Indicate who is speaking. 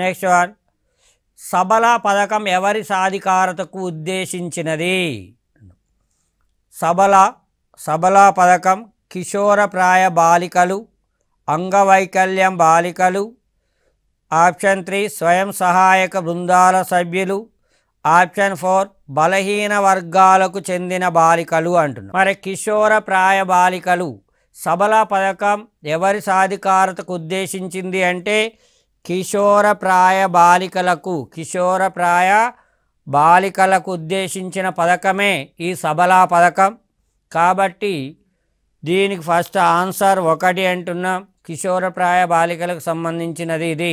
Speaker 1: next one సబల పథకం ఎవరి సాధికారతకు ఉద్దేశించినది సబల సబల పథకం కిషోరప్రాయ బాలికలు అంగవైకల్యం బాలికలు ఆప్షన్ త్రీ స్వయం సహాయక బృందాల సభ్యులు ఆప్షన్ ఫోర్ బలహీన వర్గాలకు చెందిన బాలికలు అంటున్నారు మరి కిషోర ప్రాయ బాలికలు సబల పథకం ఎవరి సాధికారతకు ఉద్దేశించింది అంటే ప్రాయ బాలికలకు ప్రాయ బాలికలకు ఉద్దేశించిన పథకమే ఈ సబలా పథకం కాబట్టి దీనికి ఫస్ట్ ఆన్సర్ ఒకటి అంటున్నాం ప్రాయ బాలికలకు సంబంధించినది ఇది